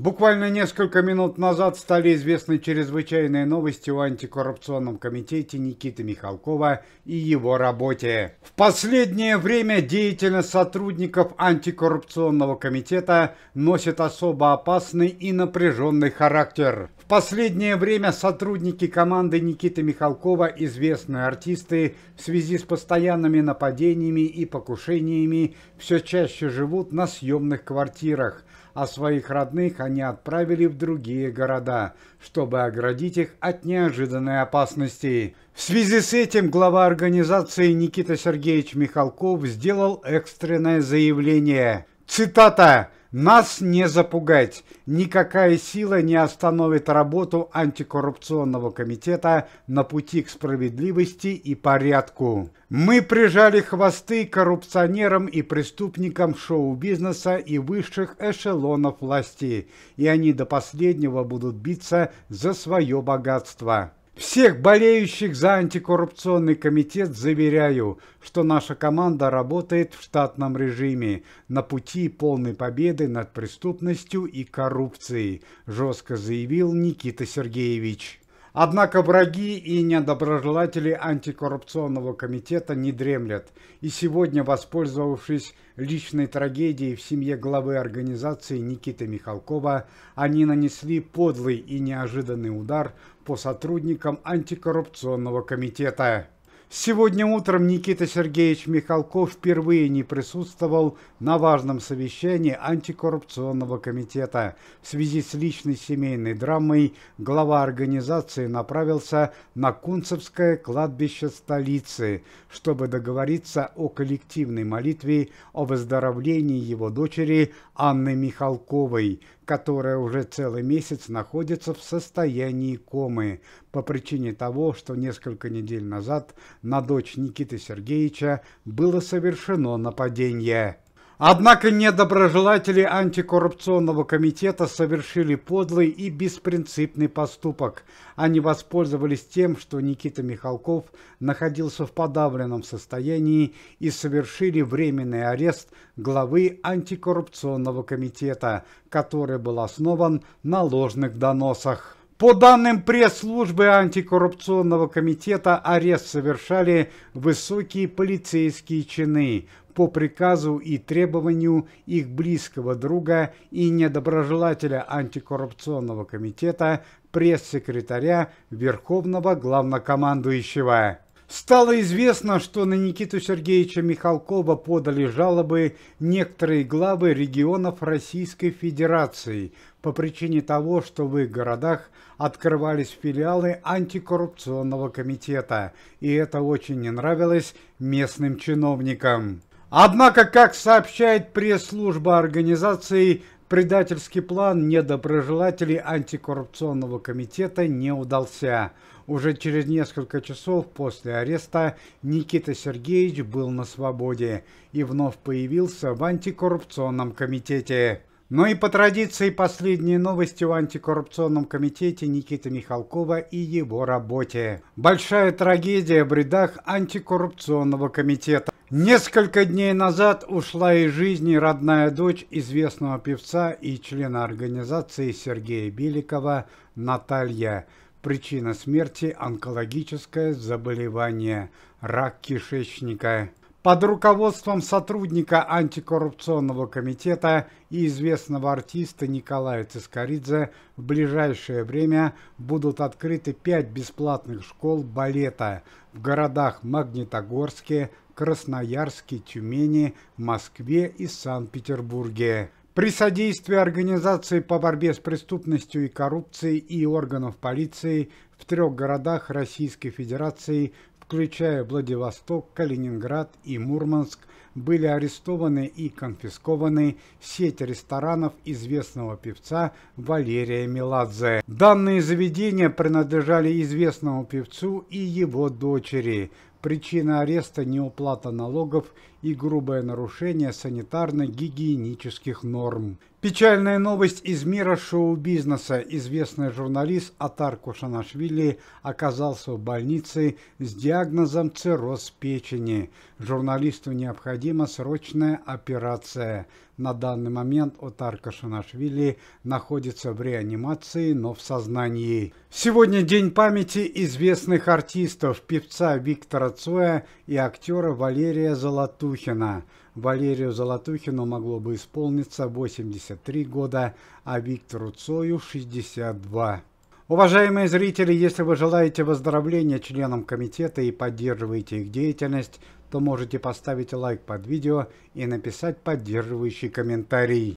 Буквально несколько минут назад стали известны чрезвычайные новости о антикоррупционном комитете Никиты Михалкова и его работе. В последнее время деятельность сотрудников антикоррупционного комитета носит особо опасный и напряженный характер. В последнее время сотрудники команды Никиты Михалкова, известные артисты, в связи с постоянными нападениями и покушениями все чаще живут на съемных квартирах – а своих родных они отправили в другие города, чтобы оградить их от неожиданной опасности. В связи с этим глава организации Никита Сергеевич Михалков сделал экстренное заявление. Цитата нас не запугать. Никакая сила не остановит работу антикоррупционного комитета на пути к справедливости и порядку. Мы прижали хвосты коррупционерам и преступникам шоу-бизнеса и высших эшелонов власти, и они до последнего будут биться за свое богатство. Всех болеющих за антикоррупционный комитет заверяю, что наша команда работает в штатном режиме на пути полной победы над преступностью и коррупцией, жестко заявил Никита Сергеевич. Однако враги и недоброжелатели антикоррупционного комитета не дремлят. И сегодня, воспользовавшись личной трагедией в семье главы организации Никиты Михалкова, они нанесли подлый и неожиданный удар по сотрудникам антикоррупционного комитета. Сегодня утром Никита Сергеевич Михалков впервые не присутствовал на важном совещании антикоррупционного комитета. В связи с личной семейной драмой глава организации направился на Кунцевское кладбище столицы, чтобы договориться о коллективной молитве о выздоровлении его дочери Анны Михалковой, которая уже целый месяц находится в состоянии комы по причине того, что несколько недель назад на дочь Никиты Сергеевича было совершено нападение. Однако недоброжелатели антикоррупционного комитета совершили подлый и беспринципный поступок. Они воспользовались тем, что Никита Михалков находился в подавленном состоянии и совершили временный арест главы антикоррупционного комитета, который был основан на ложных доносах. По данным пресс-службы антикоррупционного комитета, арест совершали высокие полицейские чины, по приказу и требованию их близкого друга и недоброжелателя антикоррупционного комитета, пресс-секретаря Верховного главнокомандующего. Стало известно, что на Никиту Сергеевича Михалкова подали жалобы некоторые главы регионов Российской Федерации по причине того, что в их городах открывались филиалы антикоррупционного комитета, и это очень не нравилось местным чиновникам. Однако, как сообщает пресс-служба организации, предательский план недоброжелателей антикоррупционного комитета не удался. Уже через несколько часов после ареста Никита Сергеевич был на свободе и вновь появился в антикоррупционном комитете. Но и по традиции последние новости в антикоррупционном комитете Никиты Михалкова и его работе. Большая трагедия в рядах антикоррупционного комитета. Несколько дней назад ушла из жизни родная дочь известного певца и члена организации Сергея Беликова Наталья. Причина смерти – онкологическое заболевание – рак кишечника. Под руководством сотрудника антикоррупционного комитета и известного артиста Николая Цискоридзе в ближайшее время будут открыты пять бесплатных школ балета в городах Магнитогорске, Красноярске, Тюмени, Москве и Санкт-Петербурге. При содействии организации по борьбе с преступностью и коррупцией и органов полиции в трех городах Российской Федерации, включая Владивосток, Калининград и Мурманск, были арестованы и конфискованы сеть ресторанов известного певца Валерия Меладзе. Данные заведения принадлежали известному певцу и его дочери. Причина ареста – неуплата налогов и грубое нарушение санитарно-гигиенических норм. Печальная новость из мира шоу-бизнеса. Известный журналист Атар Кушанашвили оказался в больнице с диагнозом цирроз печени. Журналисту необходима срочная операция. На данный момент Отар Кушанашвили находится в реанимации, но в сознании. Сегодня день памяти известных артистов, певца Виктора Цоя и актера Валерия Золотухина. Валерию Золотухину могло бы исполниться 83 года, а Виктору Цою 62. Уважаемые зрители, если вы желаете выздоровления членам комитета и поддерживаете их деятельность, то можете поставить лайк под видео и написать поддерживающий комментарий.